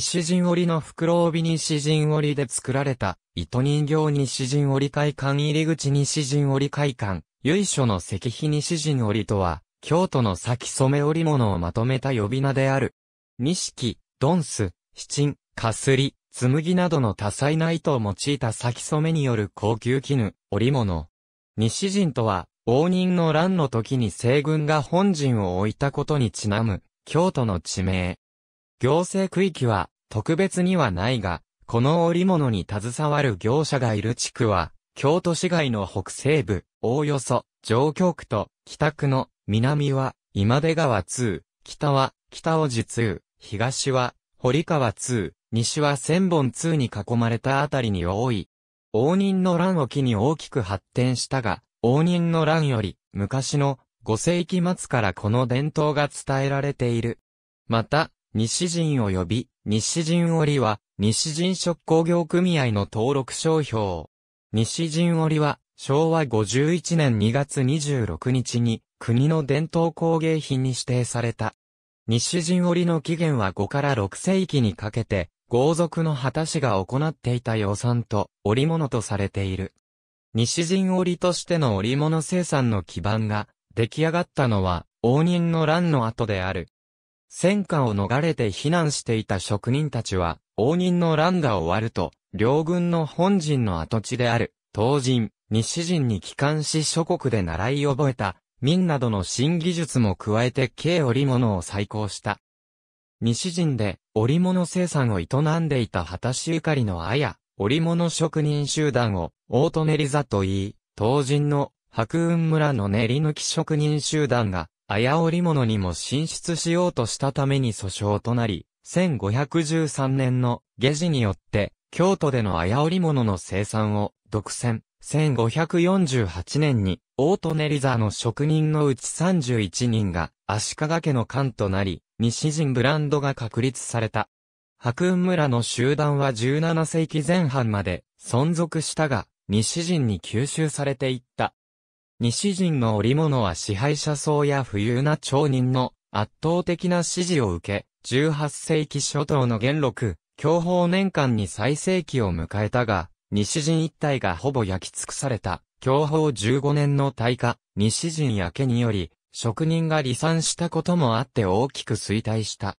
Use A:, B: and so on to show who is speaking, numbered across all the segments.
A: 西陣織の袋帯西陣織で作られた、糸人形西陣織会館入り口西陣織会館、由緒の石碑西陣織とは、京都の先染め織物をまとめた呼び名である。錦、ドンス、七かすり、紬などの多彩な糸を用いた先染めによる高級絹、織物。西陣とは、応仁の乱の時に西軍が本陣を置いたことにちなむ、京都の地名。行政区域は特別にはないが、この織物に携わる業者がいる地区は、京都市街の北西部、おおよそ、上京区と、北区の、南は、今出川通、北は、北尾寺通、東は、堀川通、西は千本通に囲まれたあたりに多い。応仁の乱を機に大きく発展したが、応仁の乱より、昔の、五世紀末からこの伝統が伝えられている。また、西陣及び西陣織は西陣職工業組合の登録商標。西陣織は昭和51年2月26日に国の伝統工芸品に指定された。西陣織の起源は5から6世紀にかけて豪族の旗師が行っていた予算と織物とされている。西陣織としての織物生産の基盤が出来上がったのは応仁の乱の後である。戦火を逃れて避難していた職人たちは、応仁の乱が終わると、両軍の本陣の跡地である、東人、西陣に帰還し諸国で習い覚えた、民などの新技術も加えて軽織物を再興した。西陣で織物生産を営んでいた畑しゆかりの綾、織物職人集団を、オートネリザと言い、東人の白雲村の練り抜き職人集団が、綾織物にも進出しようとしたために訴訟となり、1513年の下地によって、京都での綾織物の生産を独占。1548年に、大トネリザの職人のうち31人が、足利家の官となり、西陣ブランドが確立された。白雲村の集団は17世紀前半まで存続したが、西陣に吸収されていった。西陣の織物は支配者層や富裕な町人の圧倒的な支持を受け、18世紀初頭の元禄、享保年間に最盛期を迎えたが、西陣一帯がほぼ焼き尽くされた、享保15年の大火、西陣焼けにより、職人が離散したこともあって大きく衰退した。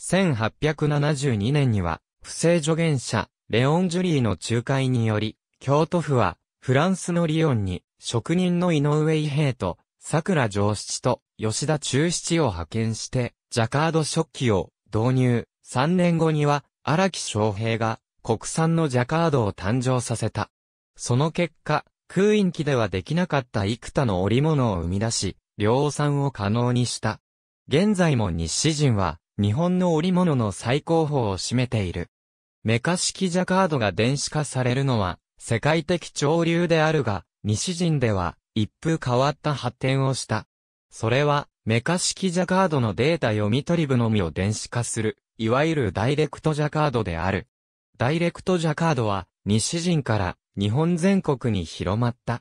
A: 1872年には、不正助言者、レオン・ジュリーの仲介により、京都府は、フランスのリヨンに、職人の井上伊衛と、桜上七と、吉田中七を派遣して、ジャカード食器を導入。3年後には、荒木昌平が、国産のジャカードを誕生させた。その結果、空院機ではできなかった幾多の織物を生み出し、量産を可能にした。現在も日誌人は、日本の織物の最高峰を占めている。メカ式ジャカードが電子化されるのは、世界的潮流であるが、西陣では一風変わった発展をした。それは、メカ式ジャカードのデータ読み取り部のみを電子化する、いわゆるダイレクトジャカードである。ダイレクトジャカードは、西陣から日本全国に広まった。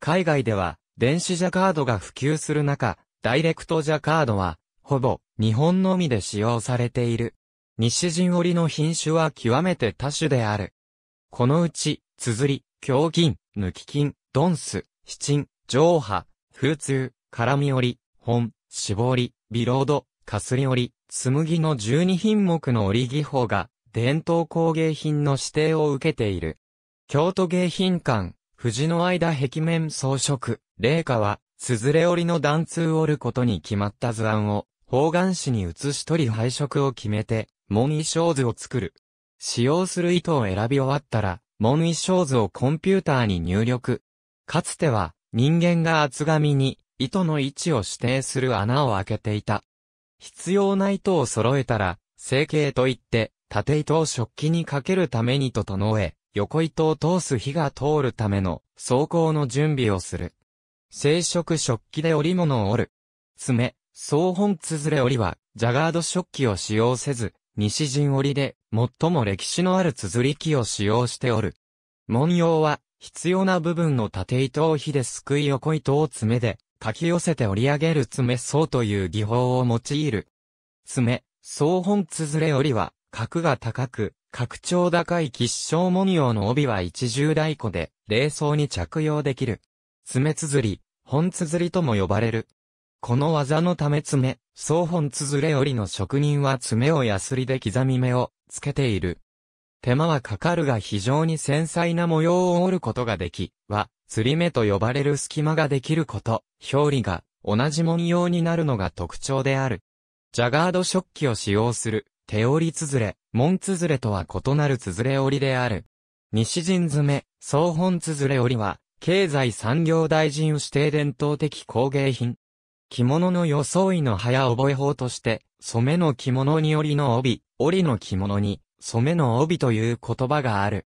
A: 海外では、電子ジャカードが普及する中、ダイレクトジャカードは、ほぼ、日本のみで使用されている。西陣織の品種は極めて多種である。このうち、綴り、胸筋、抜き筋、ドンス、七ン、上波、風通、絡み織り、本、絞り、ビロード、かすり織り、紬の12品目の織り技法が、伝統工芸品の指定を受けている。京都芸品館、藤の間壁面装飾、霊下は、ずれ織りの段通織ることに決まった図案を、方眼紙に写し取り配色を決めて、門衣装図を作る。使用する糸を選び終わったら、門衣装図をコンピューターに入力、かつては、人間が厚紙に、糸の位置を指定する穴を開けていた。必要な糸を揃えたら、成形といって、縦糸を食器にかけるために整え、横糸を通す火が通るための走行の準備をする。生殖食器で織物を織る。爪、総本綴れ織は、ジャガード食器を使用せず、西陣織で、最も歴史のある綴り器を使用しておる。文様は、必要な部分の縦糸を火ですくい横糸を爪で、かき寄せて折り上げる爪層という技法を用いる。爪、総本綴れ折りは、角が高く、格調高い吉祥文様の帯は一重大個で、霊装に着用できる。爪綴り、本綴りとも呼ばれる。この技のため爪、総本綴れ折りの職人は爪をヤスリで刻み目をつけている。手間はかかるが非常に繊細な模様を織ることができ、は、釣り目と呼ばれる隙間ができること、表裏が同じ文様になるのが特徴である。ジャガード食器を使用する、手織りつづれ、門つづれとは異なるつづれ織りである。西陣詰総本つづれ織りは、経済産業大臣指定伝統的工芸品。着物の装いの早覚え法として、染めの着物に織りの帯、織りの着物に、染めの帯という言葉がある。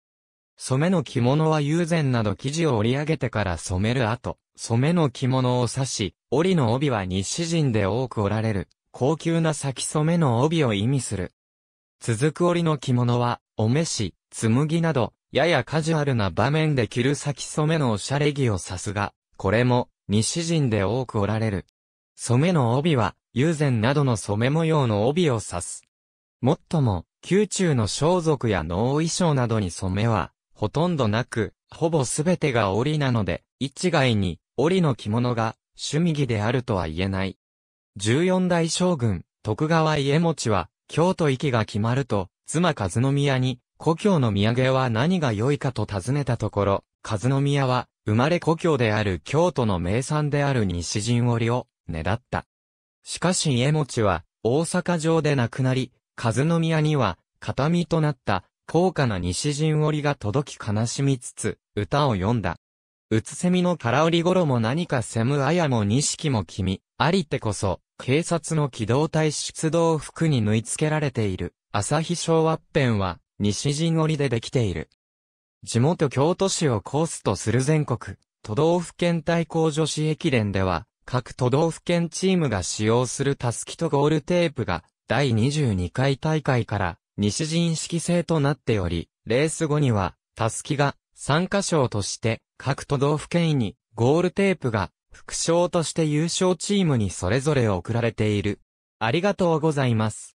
A: 染めの着物は友禅など生地を織り上げてから染める後、染めの着物を指し、織の帯は西人で多くおられる、高級な先染めの帯を意味する。続く織の着物は、お召し、紬など、ややカジュアルな場面で着る先染めのおしゃれ着を指すが、これも、西人で多くおられる。染めの帯は、友禅などの染め模様の帯を指す。もっとも、宮中の装束や農衣装などに染めは、ほとんどなく、ほぼすべてが織なので、一概に、織の着物が、趣味着であるとは言えない。十四代将軍、徳川家持は、京都行きが決まると、妻和宮に、故郷の土産は何が良いかと尋ねたところ、和宮は、生まれ故郷である京都の名産である西陣織を、ねだった。しかし家持は、大阪城で亡くなり、和宮には、形見となった高価な西陣織が届き悲しみつつ、歌を詠んだ。うつせみの空織も何かせむあやも錦も君、ありてこそ、警察の機動隊出動服に縫い付けられている、朝日昭和ペンは、西陣織でできている。地元京都市をコースとする全国、都道府県対抗女子駅伝では、各都道府県チームが使用するタスキとゴールテープが第22回大会から西陣式制となっており、レース後には、タスキが参加賞として各都道府県にゴールテープが副賞として優勝チームにそれぞれ送られている。ありがとうございます。